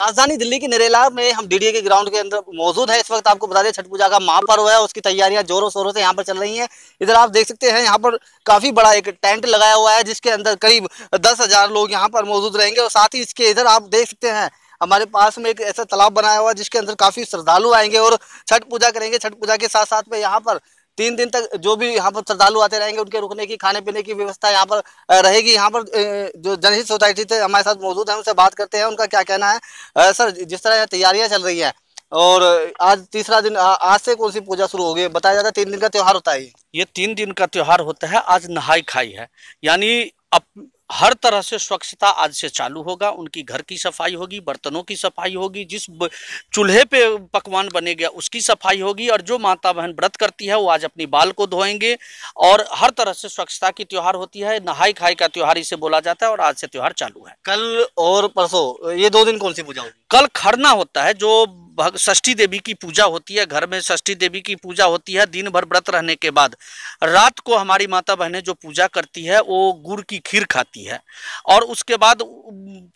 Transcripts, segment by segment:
राजधानी दिल्ली के नरेला में हम डीडीए के ग्राउंड के अंदर मौजूद है इस वक्त आपको बता दें छठ पूजा का महापर्व है उसकी तैयारियां जोरों शोरों से यहाँ पर चल रही हैं इधर आप देख सकते हैं यहाँ पर काफी बड़ा एक टेंट लगाया हुआ है जिसके अंदर करीब दस हजार लोग यहाँ पर मौजूद रहेंगे और साथ ही इसके इधर आप देख सकते हैं हमारे पास में एक ऐसा तालाब बनाया हुआ है जिसके अंदर काफी श्रद्धालु आएंगे और छठ पूजा करेंगे छठ पूजा के साथ साथ में यहाँ पर तीन दिन तक जो भी यहाँ पर श्रद्धालु आते रहेंगे उनके रुकने की खाने पीने की व्यवस्था यहाँ पर रहेगी यहाँ पर जो जनहित सोसाइटी से हमारे साथ मौजूद है उनसे बात करते हैं उनका क्या कहना है सर जिस तरह तैयारियाँ चल रही है और आज तीसरा दिन आज से कौन सी पूजा शुरू होगी बताया जाता है तीन दिन का त्योहार होता है ये तीन दिन का त्योहार होता है आज नहाई खाई है यानी अब हर तरह से स्वच्छता आज से चालू होगा उनकी घर की सफाई होगी बर्तनों की सफाई होगी जिस चूल्हे पे पकवान बने गया उसकी सफाई होगी और जो माता बहन व्रत करती है वो आज अपनी बाल को धोएंगे और हर तरह से स्वच्छता की त्यौहार होती है नहाई खाई का त्यौहार इसे बोला जाता है और आज से त्यौहार चालू है कल और परसों ये दो दिन कौन सी पूजा होगी कल खरना होता है जो भग षष्ठी देवी की पूजा होती है घर में षष्ठी देवी की पूजा होती है दिन भर व्रत रहने के बाद रात को हमारी माता बहनें जो पूजा करती है वो गुड़ की खीर खाती है और उसके बाद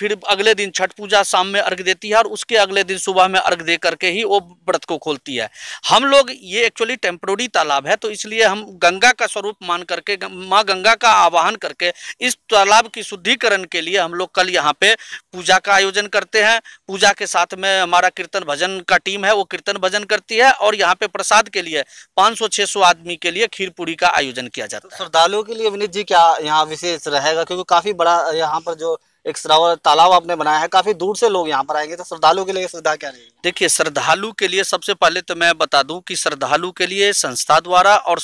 फिर अगले दिन छठ पूजा शाम में अर्घ देती है और उसके अगले दिन सुबह में अर्घ दे करके ही वो व्रत को खोलती है हम लोग ये एक्चुअली टेम्प्रोरी तालाब है तो इसलिए हम गंगा का स्वरूप मान करके माँ गंगा का आवाहन करके इस तालाब की शुद्धिकरण के लिए हम लोग कल यहाँ पे पूजा का आयोजन करते हैं पूजा के साथ में हमारा कीर्तन भजन का टीम है वो कीर्तन भजन करती है और यहाँ पे प्रसाद के लिए 500-600 आदमी के लिए खीर पूरी का आयोजन किया जाता है तो श्रद्धालुओं के लिए विनीत जी क्या यहाँ विशेष रहेगा क्योंकि काफी बड़ा यहाँ पर जो एक तालाब आपने बनाया है काफी दूर से लोग यहाँ पर आएंगे तो श्रद्धालु के लिए सुविधा क्या रहेगी देखिए श्रद्धालु के लिए सबसे पहले तो मैं बता दूं कि श्रद्धालु के लिए संस्था द्वारा और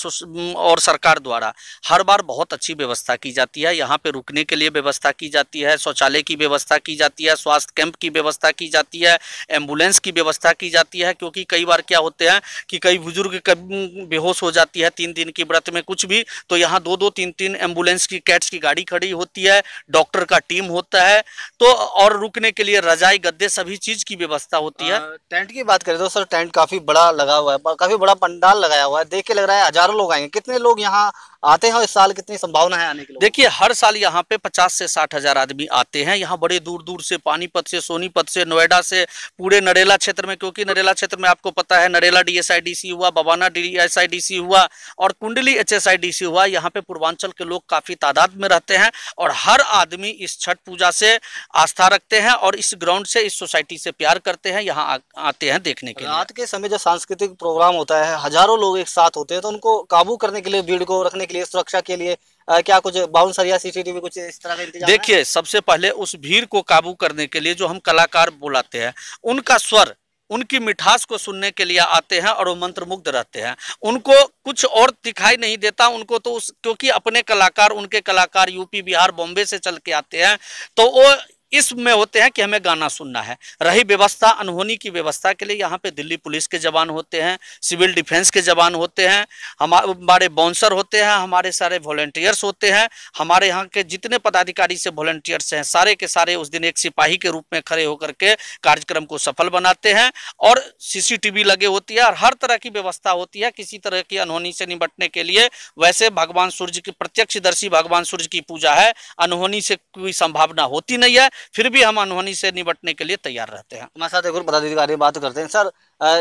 और सरकार द्वारा हर बार बहुत अच्छी व्यवस्था की जाती है यहाँ पे रुकने के लिए व्यवस्था की जाती है शौचालय की व्यवस्था की जाती है स्वास्थ्य कैंप की व्यवस्था की जाती है एम्बुलेंस की व्यवस्था की जाती है क्योंकि कई बार क्या होते हैं कि कई बुजुर्ग बेहोश हो जाती है तीन दिन की व्रत में कुछ भी तो यहाँ दो दो तीन तीन एम्बुलेंस की कैट्स की गाड़ी खड़ी होती है डॉक्टर का टीम होता होता है तो और रुकने के लिए रजाई गद्दे सभी चीज की व्यवस्था होती है टेंट की बात करें तो सर टेंट काफी बड़ा लगा हुआ है काफी बड़ा पंडाल लगाया हुआ है देख के लग रहा है हजारों लोग आएंगे कितने लोग यहाँ आते हैं इस साल कितनी संभावना है आने की देखिए हर साल यहाँ पे पचास से साठ हजार आदमी आते हैं यहाँ बड़े दूर दूर से पानीपत से सोनीपत से नोएडा से पूरे नरेला क्षेत्र में क्योंकि नरेला क्षेत्र में आपको पता है नरेला डीएसआईडीसी हुआ बवाना डी हुआ और कुंडली एच हुआ यहाँ पे पूर्वांचल के लोग काफी तादाद में रहते हैं और हर आदमी इस छठ पूजा से आस्था रखते हैं और इस ग्राउंड से इस सोसाइटी से प्यार करते हैं यहाँ आते हैं देखने के रात के समय जो सांस्कृतिक प्रोग्राम होता है हजारों लोग एक साथ होते हैं तो उनको काबू करने के लिए भीड़ को रखने के लिए सुरक्षा के लिए आ, क्या कुछ बाउंसर या सीसीटीवी कुछ इस तरह का देखिए सबसे पहले उस भीड़ को काबू करने के लिए जो हम कलाकार बुलाते हैं उनका स्वर उनकी मिठास को सुनने के लिए आते हैं और वो मंत्रमुग्ध रहते हैं उनको कुछ और दिखाई नहीं देता उनको तो उस क्योंकि अपने कलाकार उनके कलाकार यूपी बिहार बॉम्बे से चल के आते हैं तो वो इसमें होते हैं कि हमें गाना सुनना है रही व्यवस्था अनहोनी की व्यवस्था के लिए यहाँ पे दिल्ली पुलिस के जवान होते हैं सिविल डिफेंस के जवान होते हैं हमारे बाउंसर होते हैं हमारे सारे वॉलेंटियर्स होते हैं हमारे यहाँ के जितने पदाधिकारी से वॉलेंटियर्स हैं सारे के सारे उस दिन एक सिपाही के रूप में खड़े होकर के कार्यक्रम को सफल बनाते हैं और सी लगे होती है और हर तरह की व्यवस्था होती है किसी तरह की अनहोनी से निपटने के लिए वैसे भगवान सूर्य की प्रत्यक्षदर्शी भगवान सूर्य की पूजा है अनहोनी से कोई संभावना होती नहीं है फिर भी हम अनहोनी से निपटने के लिए तैयार रहते हैं हमारे साथ एक और पदाधिकारी बात करते हैं सर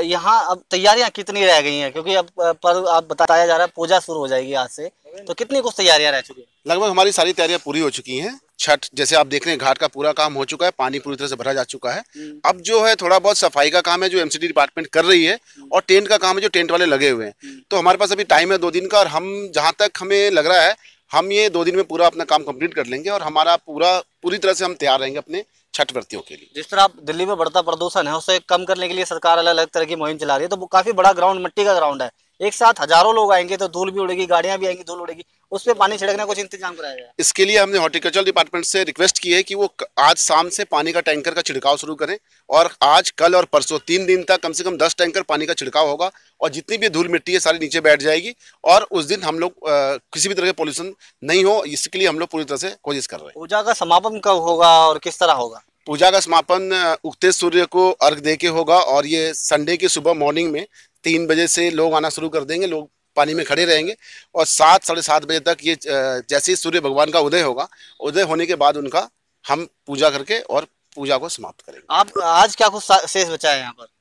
यहाँ अब तैयारियाँ कितनी रह गई हैं क्योंकि अब पर आप बताया जा रहा है पूजा शुरू हो जाएगी आज से तो कितनी कुछ तैयारियां रह चुकी है लगभग हमारी सारी तैयारियां पूरी हो चुकी हैं छठ जैसे आप देख रहे हैं घाट का पूरा काम हो चुका है पानी पूरी तरह से भरा जा चुका है हम्म। अब जो है थोड़ा बहुत सफाई का काम है जो एमसीडी डिपार्टमेंट कर रही है हम्म। और टेंट का काम है जो टेंट वाले लगे हुए हैं हम्म। तो हमारे पास अभी टाइम है दो दिन का और हम जहाँ तक हमें लग रहा है हम ये दो दिन में पूरा अपना काम कंप्लीट कर लेंगे और हमारा पूरा पूरी तरह से हम तैयार रहेंगे अपने छठ व्रतियों के लिए जिस तरह आप दिल्ली में बढ़ता प्रदूषण है उसे कम करने के लिए सरकार अलग अलग तरह की मुहिम चला रही है तो वो काफी बड़ा ग्राउंड मिट्टी का ग्राउंड है एक साथ हजारों लोग आएंगे तो धूल भी उड़ेगी गाड़ियां भी आएंगी धूल उड़ेगी उस पर पानी छिड़कने का कुछ इंतजाम कराया जाए इसके लिए हमने हॉर्टिकल्चर डिपार्टमेंट से रिक्वेस्ट की है कि वो आज शाम से पानी का टैंकर का छिड़काव शुरू करें और आज कल और परसों तीन दिन तक कम से कम दस टैंकर पानी का छिड़काव होगा और जितनी भी धूल मिट्टी है सारी नीचे बैठ जाएगी और उस दिन हम लोग किसी भी तरह के पॉल्यूशन नहीं हो इसके लिए हम लोग पूरी तरह से कोशिश कर रहे हैं पूजा का समापन कब होगा और किस तरह होगा पूजा का समापन उगते सूर्य को अर्घ दे के होगा और ये संडे की सुबह मॉर्निंग में तीन बजे से लोग आना शुरू कर देंगे लोग पानी में खड़े रहेंगे और सात साढ़े सात बजे तक ये जैसे ही सूर्य भगवान का उदय होगा उदय होने के बाद उनका हम पूजा करके और पूजा को समाप्त करेंगे आप आज क्या कुछ शेष बचा है यहाँ पर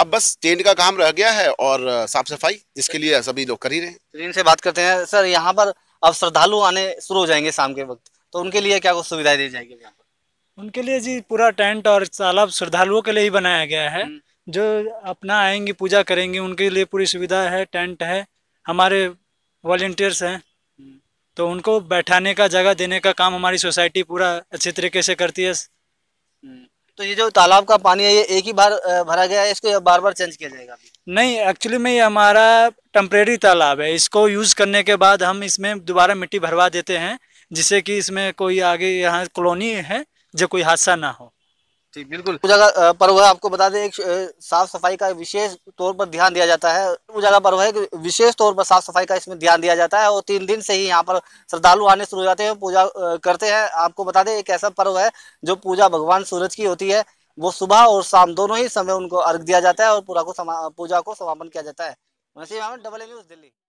अब बस टेंट का काम रह गया है और साफ सफाई जिसके लिए सभी लोग कर ही रहे हैं तो से बात करते हैं सर यहाँ पर अब श्रद्धालु आने शुरू हो जाएंगे शाम के वक्त तो उनके लिए क्या कुछ सुविधाएं दी जाएगी यहाँ पर उनके लिए जी पूरा टेंट और तालाब श्रद्धालुओं के लिए ही बनाया गया है हम्म। जो अपना आएंगे पूजा करेंगे उनके लिए पूरी सुविधा है टेंट है हमारे वॉल्टियर्स हैं हम्म। तो उनको बैठाने का जगह देने का काम हमारी सोसाइटी पूरा अच्छे तरीके से करती है हम्म। तो ये जो तालाब का पानी है ये एक ही बार भरा गया है इसको बार बार चेंज किया जाएगा नहीं एक्चुअली में ये हमारा टेम्परेरी तालाब है इसको यूज़ करने के बाद हम इसमें दोबारा मिट्टी भरवा देते हैं जिससे कि इसमें कोई आगे यहाँ कॉलोनी है जो कोई हादसा ना हो जी बिल्कुल उजागर पर्व है आपको बता दें एक साफ सफाई का विशेष तौर पर ध्यान दिया जाता है उजागर पर्व है विशेष तौर पर साफ सफाई का इसमें ध्यान दिया जाता है और तीन दिन से ही यहाँ पर श्रद्धालु आने शुरू हो जाते हैं पूजा करते हैं आपको बता दें एक ऐसा पर्व है जो पूजा भगवान सूरज की होती है वो सुबह और शाम दोनों ही समय उनको अर्घ दिया जाता है और पूरा को पूजा को समापन किया जाता है डबल न्यूज दिल्ली